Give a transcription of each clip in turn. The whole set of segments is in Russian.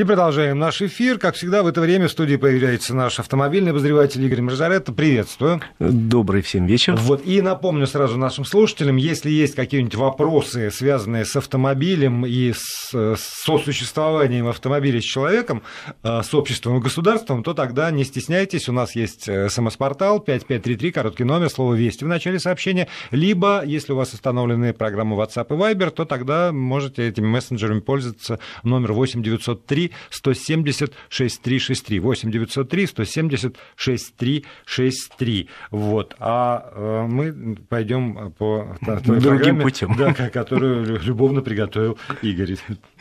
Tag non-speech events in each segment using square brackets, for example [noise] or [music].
И продолжаем наш эфир. Как всегда, в это время в студии появляется наш автомобильный обозреватель Игорь Маржаретто. Приветствую. Добрый всем вечер. Вот. И напомню сразу нашим слушателям, если есть какие-нибудь вопросы, связанные с автомобилем и с сосуществованием автомобиля с человеком, э, с обществом и государством, то тогда не стесняйтесь. У нас есть э, смс-портал 5533, короткий номер, слово «Вести» в начале сообщения. Либо, если у вас установлены программы WhatsApp и Viber, то тогда можете этими мессенджерами пользоваться номер 8903 173 170 6363. 8 903 170 6363. Вот. А э, мы пойдем э, по той другим путем. Да, которую любовно приготовил Игорь.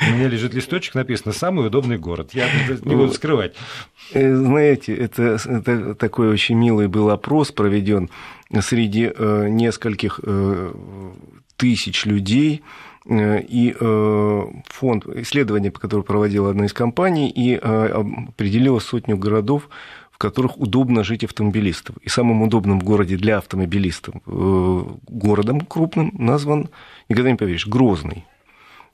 У меня лежит листочек, написано «Самый удобный город». Я не буду скрывать. Э, знаете, это, это такой очень милый был опрос проведен среди нескольких тысяч людей, Э, и э, фонд исследования, которое проводила одна из компаний, и э, определила сотню городов, в которых удобно жить автомобилистам. И самым удобным в городе для автомобилистов городом крупным назван, никогда не поверишь, Грозный.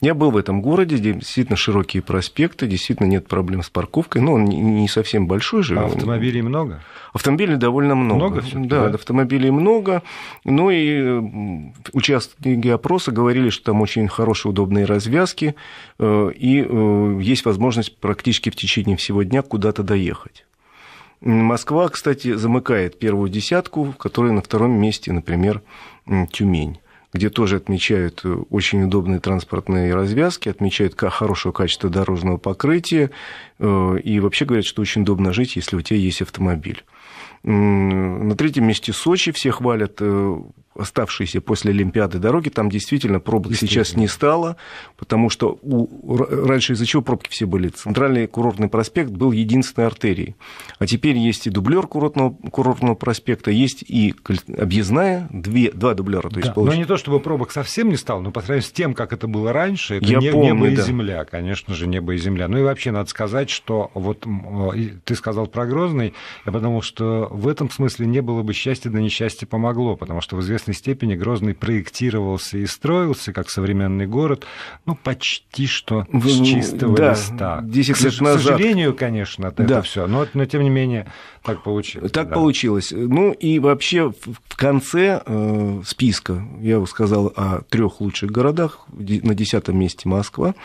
Я был в этом городе, где действительно широкие проспекты, действительно нет проблем с парковкой. Но ну, он не совсем большой же. А автомобилей много? Автомобилей довольно много. Много? Да, да, автомобилей много. Ну и участники опроса говорили, что там очень хорошие, удобные развязки, э, и э, есть возможность практически в течение всего дня куда-то доехать. Москва, кстати, замыкает первую десятку, в которой на втором месте, например, Тюмень где тоже отмечают э, очень удобные транспортные развязки, отмечают хорошее качество дорожного покрытия э, и вообще говорят, что очень удобно жить, если у тебя есть автомобиль. На третьем месте Сочи все хвалят э, оставшиеся после Олимпиады дороги, там действительно пробок действительно. сейчас не стало, потому что у, раньше из-за чего пробки все были? Центральный курортный проспект был единственной артерией. А теперь есть и дублер курортного, курортного проспекта, есть и объездная, две, два дублера. То есть да, получается. но не то, чтобы пробок совсем не стало, но по сравнению с тем, как это было раньше, это Я не, помню, небо да. и земля, конечно же, небо и земля. Ну и вообще надо сказать, что вот ты сказал про Грозный, я подумал, что в этом смысле не было бы счастья, да несчастье помогло, потому что в известном известной степени Грозный проектировался и строился как современный город, ну, почти что с чистого да, листа. 10 лет к, назад. к сожалению, конечно, да. это все, но, но тем не менее так получилось. Так да. получилось. Ну и вообще в конце э, списка я сказал о трех лучших городах, на десятом месте Москва.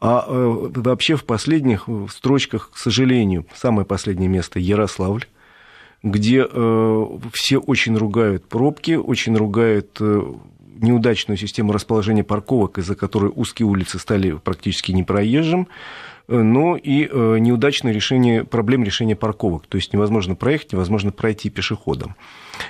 А э, вообще в последних э, строчках, к сожалению, самое последнее место Ярославль где э, все очень ругают пробки, очень ругают э, неудачную систему расположения парковок, из-за которой узкие улицы стали практически непроезжим, э, но и э, неудачное решение проблем решения парковок. То есть невозможно проехать, невозможно пройти пешеходом.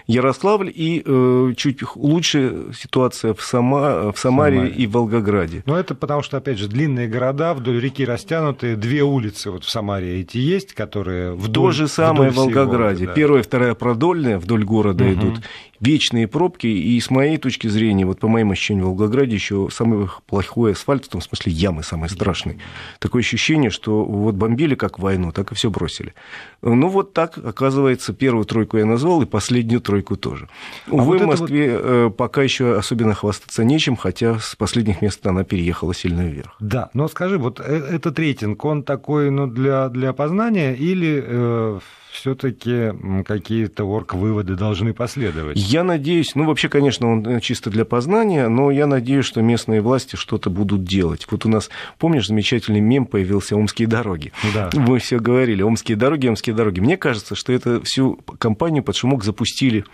Ярославль и э, чуть лучше ситуация в, Сама, в Самаре, Самаре и в Волгограде. Но ну, это потому, что, опять же, длинные города, вдоль реки растянутые, две улицы вот в Самаре эти есть, которые вдоль... То же самое в Волгограде. да. Первая, вторая продольная вдоль города угу. идут. Вечные пробки, и с моей точки зрения, вот по моим ощущениям, в Волгограде еще самый плохой асфальт, в том смысле ямы самые страшные. Такое ощущение, что вот бомбили как войну, так и все бросили. Ну вот так, оказывается, первую тройку я назвал, и последнюю свою тройку тоже. А Увы, а вот в Москве вот... Э, пока еще особенно хвастаться нечем, хотя с последних мест она переехала сильно вверх. Да, но скажи, вот э, этот рейтинг, он такой ну, для, для познания или... Э все-таки какие-то орг-выводы должны последовать. Я надеюсь, ну вообще, конечно, он э, чисто для познания, но я надеюсь, что местные власти что-то будут делать. Вот у нас, помнишь, замечательный мем появился «Омские дороги». Да. Мы все говорили «Омские дороги, Омские дороги». Мне кажется, что это всю компанию под шумок запустили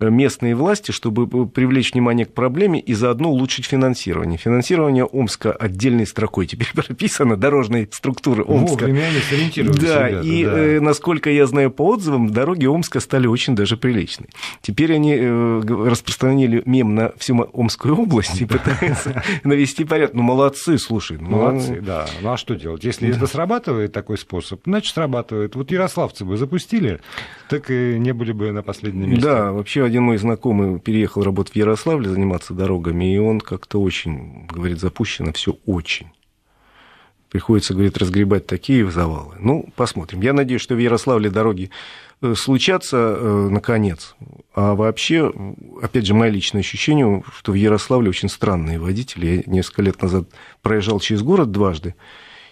Э, местные власти, чтобы привлечь внимание к проблеме и заодно улучшить финансирование. Финансирование Омска отдельной строкой теперь [laughs] прописано, дорожные структуры ну, Омска. Вовремя сориентируемся. Да, и да. Э, насколько я знаю по отзывам, дороги Омска стали очень даже приличные. Теперь они э, распространили мем на всю Омскую область и [laughs] пытаются навести порядок. Ну, молодцы, слушай. Ну, молодцы, да. Ну, а что делать? Если это срабатывает, такой способ, значит, срабатывает. Вот ярославцы бы запустили, так и не были бы на последнем месте. Да, вообще один мой знакомый переехал работать в Ярославле, заниматься дорогами, и он как-то очень, говорит, запущено все очень. Приходится, говорит, разгребать такие завалы. Ну, посмотрим. Я надеюсь, что в Ярославле дороги э, случатся, э, наконец. А вообще, опять же, мое личное ощущение, что в Ярославле очень странные водители. Я несколько лет назад проезжал через город дважды,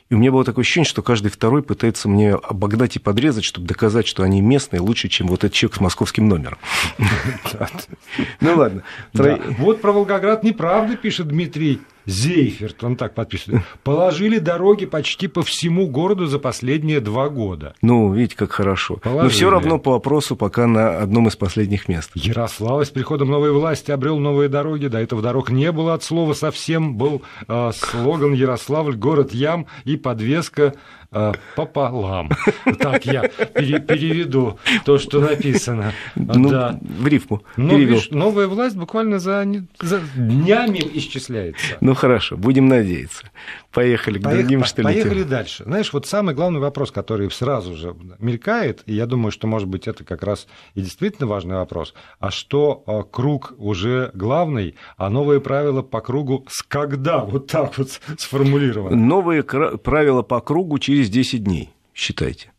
и у меня было такое ощущение, что каждый второй пытается мне обогнать и подрезать, чтобы доказать, что они местные лучше, чем вот этот человек с московским номером. [laughs] [laughs] Ну ладно. Вот про Волгоград неправда пишет Дмитрий Зейферт, он так подписывает, положили дороги почти по всему городу за последние два года. Ну, видите, как хорошо. Положили. Но все равно по опросу пока на одном из последних мест. Ярославль с приходом новой власти обрел новые дороги. До этого дорог не было от слова совсем. Был э, слоган «Ярославль, город ям» и подвеска Э, пополам. Так я пере переведу то, что написано. Ну, да. В рифму. Но, новая власть буквально за, за днями исчисляется. Ну хорошо, будем надеяться. Поехали к Поех... другим, что ли. Поехали летим. дальше. Знаешь, вот самый главный вопрос, который сразу же мелькает, и я думаю, что, может быть, это как раз и действительно важный вопрос, а что э, круг уже главный, а новые правила по кругу с когда? Вот так вот сформулировано. Новые правила по кругу через через 10 дней, считайте.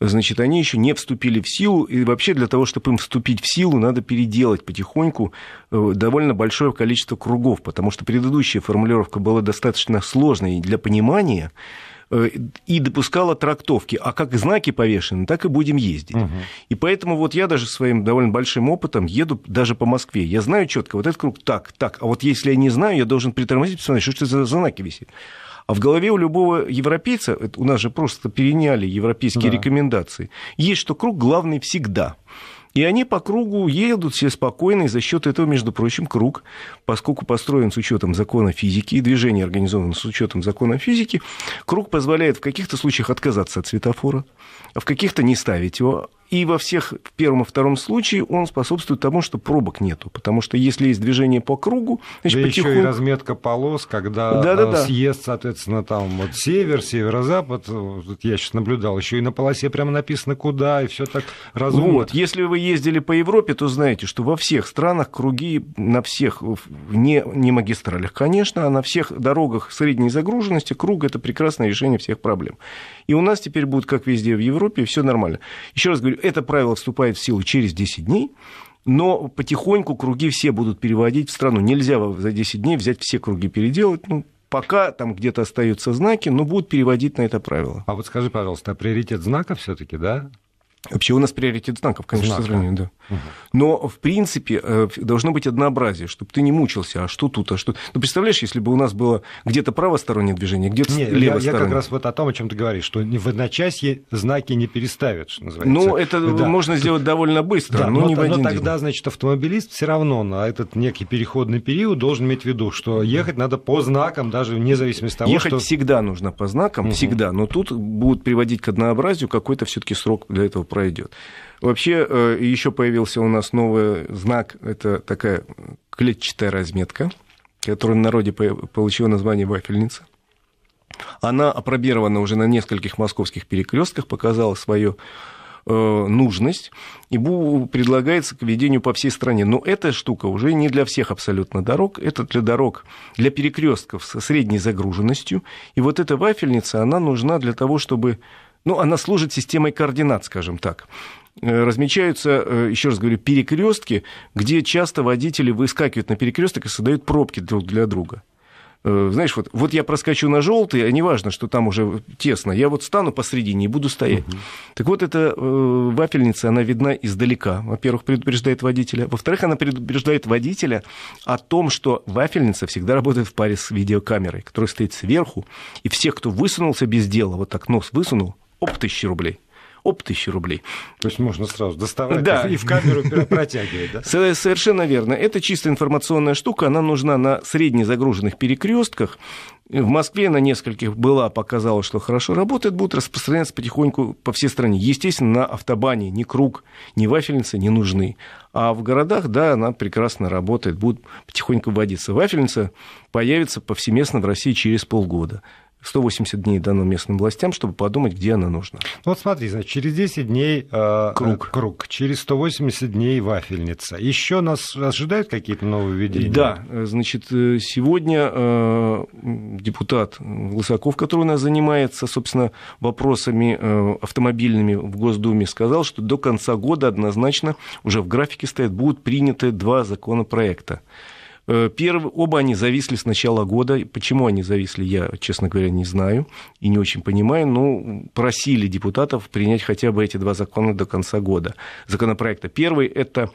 Значит, они еще не вступили в силу, и вообще для того, чтобы им вступить в силу, надо переделать потихоньку э, довольно большое количество кругов, потому что предыдущая формулировка была достаточно сложной для понимания, э, и допускала трактовки. А как знаки повешены, так и будем ездить. Угу. И поэтому вот я даже своим довольно большим опытом еду даже по Москве. Я знаю четко, вот этот круг так, так. А вот если я не знаю, я должен притормозить, посмотреть, что это за знаки висит. А в голове у любого европейца, у нас же просто переняли европейские да. рекомендации, есть, что круг главный всегда. И они по кругу едут все спокойно, и за счет этого, между прочим, круг, поскольку построен с учетом закона физики, и движение организовано с учетом закона физики, круг позволяет в каких-то случаях отказаться от светофора, а в каких-то не ставить его, и во всех первом и втором случае он способствует тому, что пробок нету. Потому что если есть движение по кругу, значит, да потихоньку... еще и разметка полос, когда да, да, да. съезд, соответственно, там вот север, северо-запад, э, вот я сейчас наблюдал, еще и на полосе прямо написано куда, и все так разумно. Вот, если вы ездили по Европе, то знаете, что во всех странах круги на всех, не, не магистралях, конечно, а на всех дорогах средней загруженности круг – это прекрасное решение всех проблем. И у нас теперь будет, как везде в Европе, все нормально. Еще раз говорю, это правило вступает в силу через 10 дней, но потихоньку круги все будут переводить в страну. Нельзя за 10 дней взять все круги переделать, ну, пока там где-то остаются знаки, но будут переводить на это правило. А вот скажи, пожалуйста, а приоритет знаков все-таки, да? Вообще у нас приоритет знаков, конечно, Знак, сравнение, да. Угу. Но, в принципе, э, должно быть однообразие, чтобы ты не мучился, а что тут, а что... Ну, представляешь, если бы у нас было где-то правостороннее движение, где-то Нет, левостороннее. Я, я как раз вот о том, о чем ты говоришь, что в одночасье знаки не переставят, что называется. Ну, это да. можно сделать довольно быстро, да, но, но не в один но тогда, день. значит, автомобилист все равно на этот некий переходный период должен иметь в виду, что ехать надо по знакам, даже вне зависимости от того, ехать что... Ехать всегда нужно по знакам, угу. всегда, но тут будут приводить к однообразию какой-то все таки срок для этого пройдет. Вообще э, еще появился у нас новый знак, это такая клетчатая разметка, которая в народе получила название вафельница. Она опробирована уже на нескольких московских перекрестках, показала свою э, нужность и предлагается к введению по всей стране. Но эта штука уже не для всех абсолютно дорог, это для дорог, для перекрестков со средней загруженностью. И вот эта вафельница, она нужна для того, чтобы ну, она служит системой координат, скажем так э, размечаются, э, еще раз говорю, перекрестки, где часто водители выскакивают на перекресток и создают пробки друг для друга. Э, знаешь, вот, вот я проскочу на желтый, а неважно, что там уже тесно, я вот стану посредине и буду стоять. Угу. Так вот, эта э, вафельница, она видна издалека. Во-первых, предупреждает водителя. Во-вторых, она предупреждает водителя о том, что вафельница всегда работает в паре с видеокамерой, которая стоит сверху, и всех, кто высунулся без дела, вот так нос высунул, оп, тысячи рублей об тысячи рублей. То есть можно сразу доставать да. и в камеру протягивать, да? Совершенно верно. Это чисто информационная штука, она нужна на среднезагруженных перекрестках. В Москве на нескольких была, показала, что хорошо работает, будут распространяться потихоньку по всей стране. Естественно, на автобане ни круг, ни вафельница не нужны. А в городах, да, она прекрасно работает, Будет потихоньку вводиться. Вафельница появится повсеместно в России через полгода. 180 дней дано местным властям, чтобы подумать, где она нужна. Ну, вот смотри, значит, через 10 дней э, э, круг. круг, через 180 дней вафельница. Еще нас ожидают какие-то новые введения. Да, э, значит, э, сегодня э, депутат Лысаков, который у нас занимается, собственно, вопросами э, автомобильными в Госдуме, сказал, что до конца года однозначно уже в графике стоит, будут приняты два законопроекта. Э, первый, оба они зависли с начала года. Почему они зависли, я, честно говоря, не знаю и не очень понимаю, но ну, просили депутатов принять хотя бы эти два закона до конца года. Законопроекта. Первый – это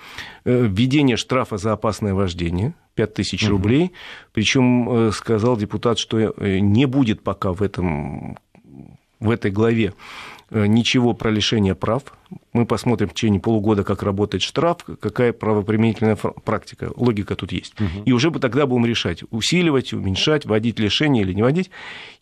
э, введение штрафа за опасное вождение, 5 тысяч угу. рублей. Причем э, сказал депутат, что не будет пока в, этом, в этой главе Э, ничего про лишение прав. Мы посмотрим в течение полугода, как работает штраф, какая правоприменительная практика. Логика тут есть. Угу. И уже бы тогда будем решать, усиливать, уменьшать, вводить лишение или не вводить.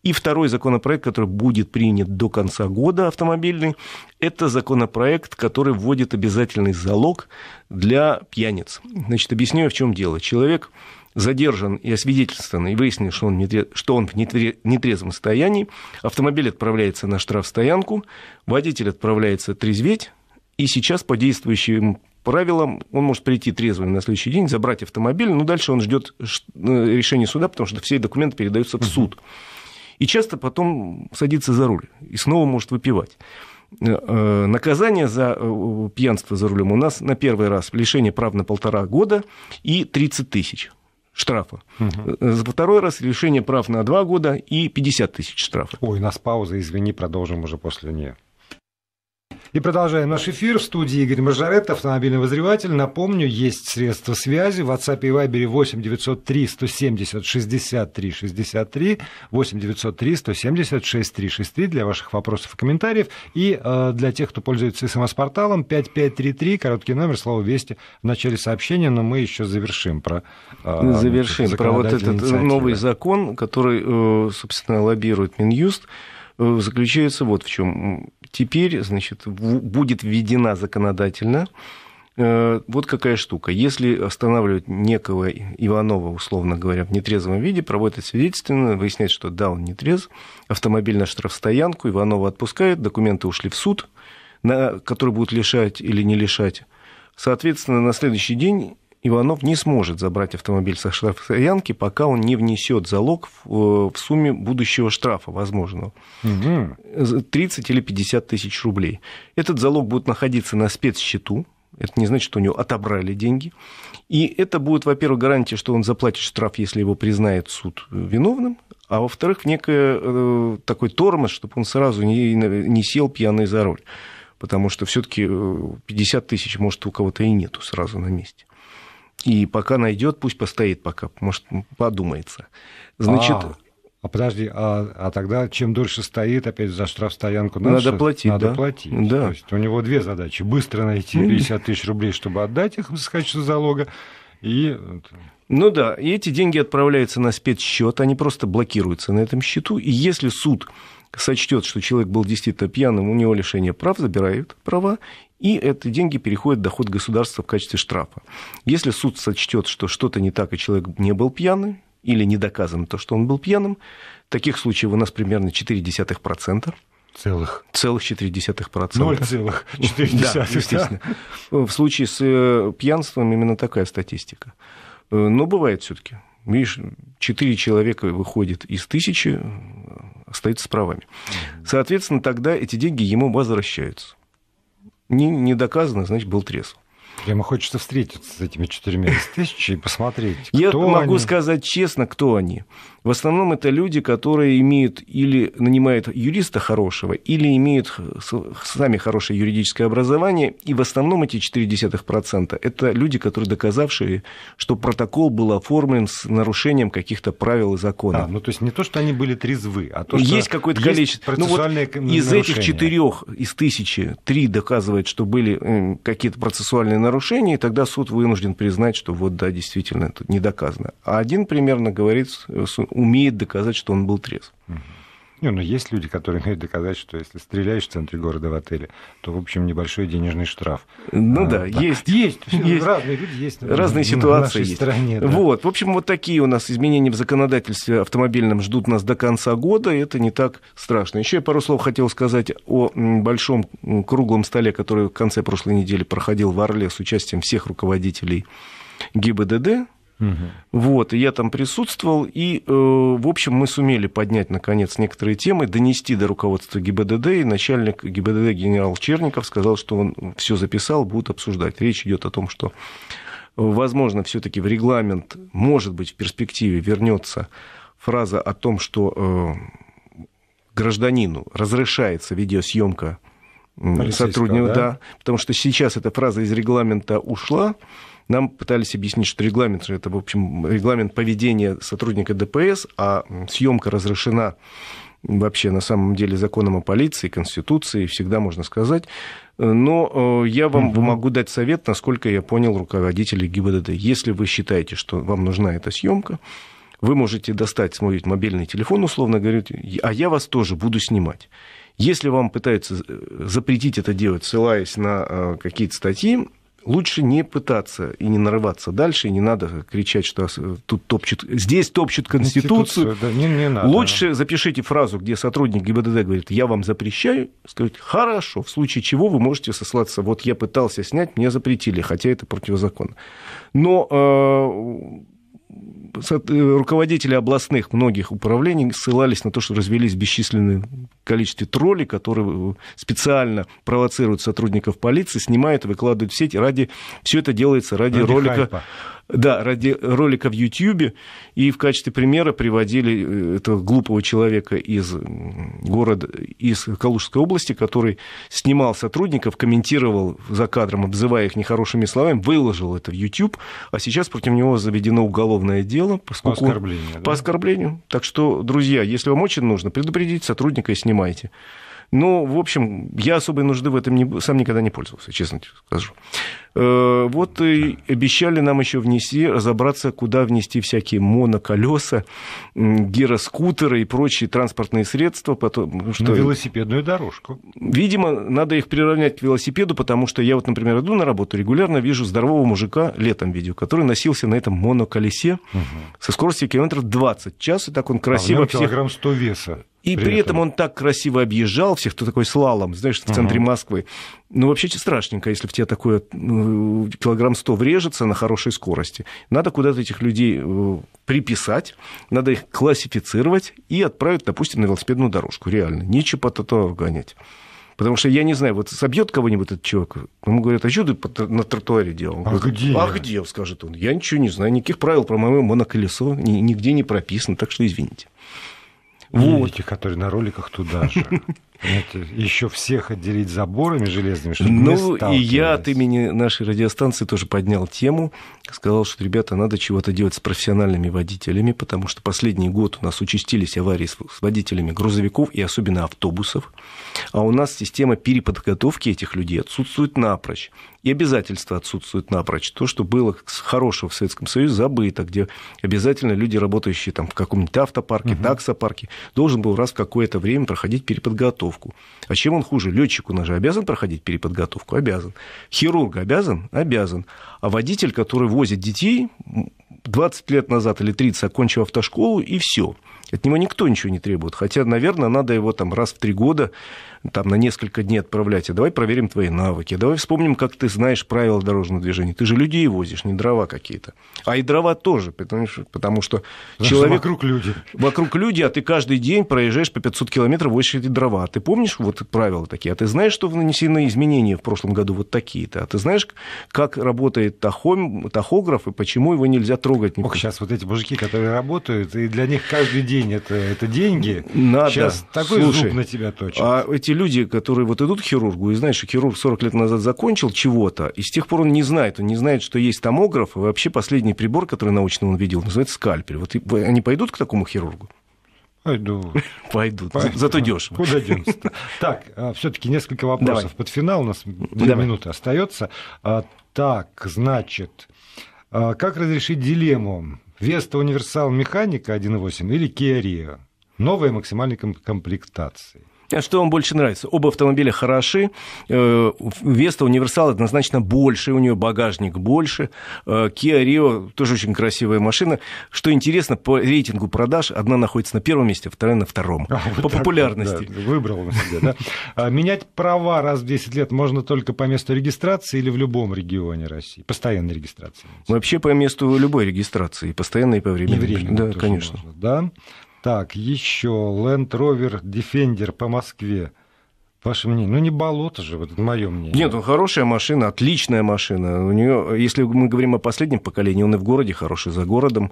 И второй законопроект, который будет принят до конца года автомобильный, это законопроект, который вводит обязательный залог для пьяниц. Значит, объясню, в чем дело. Человек задержан и освидетельствован, и выяснили, что он, что он в нетрезвом состоянии, автомобиль отправляется на штрафстоянку, водитель отправляется трезветь, и сейчас по действующим правилам он может прийти трезвым на следующий день, забрать автомобиль, но дальше он ждет э, решения суда, потому что все документы передаются в суд. И часто потом садится за руль и снова может выпивать. Э, э, наказание за пьянство за рулем у нас на первый раз лишение прав на полтора года и 30 тысяч штрафа. Угу. За э, второй раз лишение прав на два года и 50 тысяч штрафа. Ой, у нас пауза, извини, продолжим уже после нее. И продолжаем наш эфир. В студии Игорь Маржарет, автомобильный возреватель. Напомню, есть средства связи в WhatsApp и Viber 8 903 170 63 63 8 903 170 6363 для ваших вопросов и комментариев. И э, для тех, кто пользуется СМС-порталом 5533, короткий номер, слово «Вести» в начале сообщения, но мы еще завершим про... Э, завершим про вот этот новый закон, который, э, собственно, лоббирует Минюст. Э, заключается вот в чем. Теперь, значит, будет введена законодательно э, вот какая штука. Если останавливать некого Иванова, условно говоря, в нетрезвом виде, проводят свидетельственно, выясняет, что да, он нетрезв, автомобиль на штрафстоянку, Иванова отпускают, документы ушли в суд, на который будут лишать или не лишать. Соответственно, на следующий день Иванов не сможет забрать автомобиль со штрафстоянки, пока он не внесет залог в, э, в сумме будущего штрафа возможного. Угу. 30 или 50 тысяч рублей. Этот залог будет находиться на спецсчету, это не значит, что у него отобрали деньги. И это будет, во-первых, гарантия, что он заплатит штраф, если его признает суд виновным, а во-вторых, некое э, такой тормоз, чтобы он сразу не, не сел пьяный за руль. Потому что все-таки 50 э, тысяч, может, у кого-то и нету сразу на месте. И пока найдет, пусть постоит пока, может, подумается. Значит... А, а подожди, а, а тогда чем дольше стоит, опять за штрафстоянку надо, надо платить. Надо да? платить. Да. То есть у него две задачи. Быстро найти 50 [laughs] тысяч рублей, чтобы отдать их с качества залога, и... Ну да, и эти деньги отправляются на спецсчет, они просто блокируются на этом счету. И если суд сочтет, что человек был действительно пьяным, у него лишение прав, забирают права, и эти деньги переходят в доход государства в качестве штрафа. Если суд сочтет, что что-то не так, и человек не был пьяным, или не доказано то, что он был пьяным, таких случаев у нас примерно 0,4%. Целых. Целых 0,4%. 0,4%. [laughs] Да, естественно. В случае с э, пьянством именно такая статистика. Э, но бывает все таки Видишь, 4 человека выходит из тысячи, э, остается с правами. Соответственно, тогда эти деньги ему возвращаются. Не, не доказано, значит, был трезв. Прямо хочется встретиться с этими четырьмя тысячами и посмотреть, [laughs] кто Я могу они. сказать честно, кто они. В основном это люди, которые имеют или нанимают юриста хорошего, или имеют сами хорошее юридическое образование. И в основном эти 0,4% это люди, которые доказавшие, что протокол был оформлен с нарушением каких-то правил и законов. А, ну то есть не то, что они были трезвы, а то, что есть какое-то количество. ну, вот из этих четырех из тысячи три доказывает, что были какие-то процессуальные доказанные нарушения, и тогда суд вынужден признать, что вот да, действительно, это не доказано. А один примерно говорит, умеет доказать, что он был трезв. Угу. Не, ну есть люди, которые умеют доказать, что если стреляешь в центре города в отеле, то, в общем, небольшой денежный штраф. Ну а, да, так. есть. Есть, есть. Разные люди есть. Наверное, разные на, ситуации нашей есть. стране. Да. Вот, в общем, вот такие у нас изменения в законодательстве автомобильном ждут нас до конца года, и это не так страшно. Еще я пару слов хотел сказать о большом круглом столе, который в конце прошлой недели проходил в Орле с участием всех руководителей ГИБДД, Угу. Вот, я там присутствовал, и, э, в общем, мы сумели поднять, наконец, некоторые темы, донести до руководства ГИБДД, и начальник ГИБДД генерал Черников сказал, что он все записал, будут обсуждать. Речь идет о том, что, э, возможно, все-таки в регламент, может быть, в перспективе вернется фраза о том, что э, гражданину разрешается видеосъемка сотрудников, да? да, потому что сейчас эта фраза из регламента ушла. Нам пытались объяснить, что регламент же это, в общем, регламент поведения сотрудника ДПС, а съемка разрешена вообще на самом деле законом о полиции, конституцией, всегда можно сказать. Но э, я вам угу. могу дать совет, насколько я понял руководителей ГИБДД. Если вы считаете, что вам нужна эта съемка, вы можете достать свой мобильный телефон, условно говоря, а я вас тоже буду снимать. Если вам пытаются э, запретить это делать, ссылаясь на э, какие-то статьи, лучше не пытаться и не нарываться дальше, и не надо кричать, что тут топчет, здесь топчет Конституцию. да, не, не надо. Лучше запишите фразу, где сотрудник ГИБДД говорит, я вам запрещаю, сказать, хорошо, в случае чего вы можете сослаться, вот я пытался снять, мне запретили, хотя это противозаконно. Но э, Э, руководители областных многих управлений ссылались на то, что развелись бесчисленные количество троллей, которые э, специально провоцируют сотрудников полиции, снимают, и выкладывают в сеть ради... Все это делается ради, ради ролика... Хайпа да, ради ролика в Ютьюбе. И в качестве примера приводили э, этого глупого человека из города, из Калужской области, который снимал сотрудников, комментировал за кадром, обзывая их нехорошими словами, выложил это в YouTube, а сейчас против него заведено уголовное дело. Поскольку... По оскорблению. Да? По оскорблению. Так что, друзья, если вам очень нужно, предупредите сотрудника и снимайте. Но, ну, в общем, я особой нужды в этом не, сам никогда не пользовался, честно скажу. Э, вот и обещали нам еще внести, разобраться, куда внести всякие моноколеса, гироскутеры и прочие транспортные средства. Потому ну, что... На велосипедную дорожку. Видимо, надо их приравнять к велосипеду, потому что я вот, например, иду на работу, регулярно вижу здорового мужика, летом видео, который носился на этом моноколесе угу. со скоростью километров 20 час, и так он красиво... А всех... килограмм 100 веса. И при, при этом. он так красиво объезжал всех, кто такой слалом, знаешь, в центре Москвы. Ну, вообще страшненько, если в тебя такое ну, килограмм сто врежется на хорошей скорости. Надо куда-то этих людей э, приписать, надо их классифицировать и отправить, допустим, на велосипедную дорожку. Реально, нечего по тротуару гонять. Потому что я не знаю, вот собьет кого-нибудь этот человек, ему говорят, а что ты на тротуаре делал? Он а говорит, где? А где, скажет он. Я ничего не знаю, никаких правил про мое моноколесо нигде не прописано, так что извините. Вот. Эти, которые на роликах туда же. Нет, еще всех отделить заборами железными, чтобы Ну, и я от имени нашей радиостанции тоже поднял тему, сказал, что, ребята, надо чего-то делать с профессиональными водителями, потому что последний год у нас участились аварии с водителями грузовиков и особенно автобусов, а у нас система переподготовки этих людей отсутствует напрочь, и обязательства отсутствуют напрочь. То, что было хорошего в Советском Союзе, забыто, где обязательно люди, работающие там в каком-нибудь автопарке, угу. таксопарке, должен был раз в какое-то время проходить переподготовку переподготовку. А чем он хуже? Летчик у нас же обязан проходить переподготовку? Обязан. Хирург обязан? Обязан. А водитель, который возит детей, 20 лет назад или 30 окончил автошколу, и все. От него никто ничего не требует. Хотя, наверное, надо его там раз в три года там, на несколько дней отправлять. А давай проверим твои навыки. Давай вспомним, как ты знаешь правила дорожного движения. Ты же людей возишь, не дрова какие-то. А и дрова тоже, потому что, потому что Значит, человек... Вокруг люди. Вокруг люди, а ты каждый день проезжаешь по 500 километров, возишь эти дрова. А ты помнишь вот правила такие? А ты знаешь, что нанесены изменения в прошлом году вот такие-то? А ты знаешь, как работает тахом, тахограф и почему его нельзя трогать? трогать Ох, сейчас вот эти мужики, которые работают, и для них каждый день это, это деньги. Надо. Сейчас такой Слушай, зуб на тебя точит. А эти люди, которые вот идут к хирургу, и знаешь, хирург 40 лет назад закончил чего-то, и с тех пор он не знает, он не знает, что есть томограф, и вообще последний прибор, который научно он видел, называется скальпель. Вот они пойдут к такому хирургу? Пойду. [laughs] Пойдут. Пойду. Зато дешево. Куда денется? [laughs] Так, а, все-таки несколько вопросов Давай. под финал. У нас две минуты остается. А, так, значит, а как разрешить дилемму? Веста универсал механика 1.8 или Kia новая максимальная комплектация? А что вам больше нравится? Оба автомобиля хороши. Э, Веста универсал однозначно больше, у нее багажник больше. Э, Kia Rio тоже очень красивая машина. Что интересно, по рейтингу продаж одна находится на первом месте, вторая на втором. А, вот по так, популярности. Да, выбрал на себя, да? А менять права раз в 10 лет можно только по месту регистрации или в любом регионе России? Постоянной регистрации. Вообще по месту любой регистрации, постоянной и по времени. да, конечно. да. Так, еще Land Rover Defender по Москве. Ваше мнение. Ну, не болото же, вот мое мнение. Нет, он ну, хорошая машина, отличная машина. У нее, если мы говорим о последнем поколении, он и в городе хороший, за городом.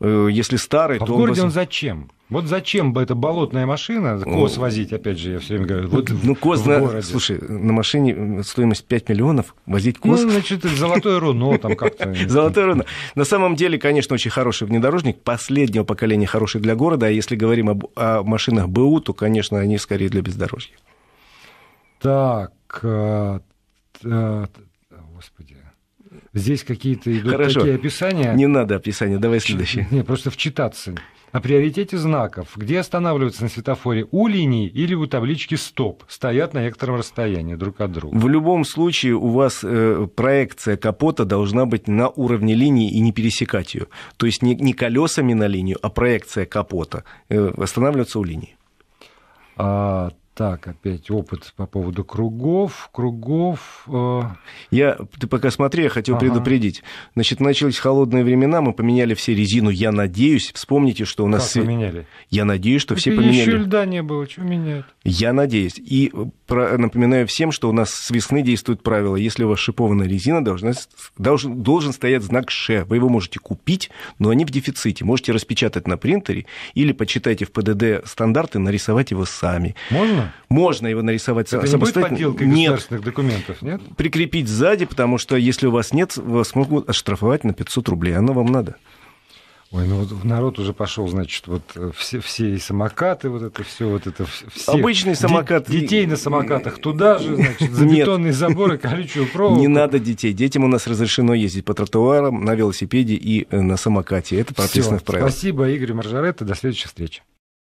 Э, если старый, а то. В городе он, он зачем? Вот зачем бы эта болотная машина, коз возить, опять же, я все время говорю, вот ну, коз на, городе. Слушай, на машине стоимость 5 миллионов, возить ну, коз... Ну, значит, золотое руно там как-то... [laughs] Золотое руно. На самом деле, конечно, очень хороший внедорожник, последнего поколения хороший для города, а если говорим о машинах БУ, то, конечно, они скорее для бездорожья. Так, э, э, господи. Здесь какие-то идут Хорошо. такие описания. Не надо описания, давай следующее. Не, просто вчитаться. О приоритете знаков. Где останавливаются на светофоре? У линии или у таблички «Стоп»? Стоят на некотором расстоянии друг от друга. В любом случае у вас э, проекция капота должна быть на уровне линии и не пересекать ее. То есть не, не колесами на линию, а проекция капота. Э, останавливаться у линии. А, так, опять опыт по поводу кругов, кругов. Э... Я, ты пока смотри, я хотел ага. предупредить. Значит, начались холодные времена, мы поменяли все резину. Я надеюсь, вспомните, что у нас... Как поменяли? Я надеюсь, что так все поменяли. Еще льда не было, что менять? Я надеюсь. И про... напоминаю всем, что у нас с весны действует правило. Если у вас шипованная резина, должна... должен... должен стоять знак «Ш». Вы его можете купить, но они в дефиците. Можете распечатать на принтере или почитайте в ПДД стандарты, нарисовать его сами. Можно? Можно его нарисовать Это самостоятельно. не будет нет. государственных документов, нет? Прикрепить сзади, потому что если у вас нет, вас могут оштрафовать на 500 рублей. Оно вам надо. Ой, ну вот народ уже пошел, значит, вот э, все, все и самокаты, вот это все, вот это все. Обычный самокат. Де- детей на самокатах туда же, значит, за бетонные заборы, колючую проволоку. Не надо детей. Детям у нас разрешено ездить по тротуарам, на велосипеде и э, на самокате. Это прописано в правилах. Спасибо, Игорь Маржаретто. До следующих встреч.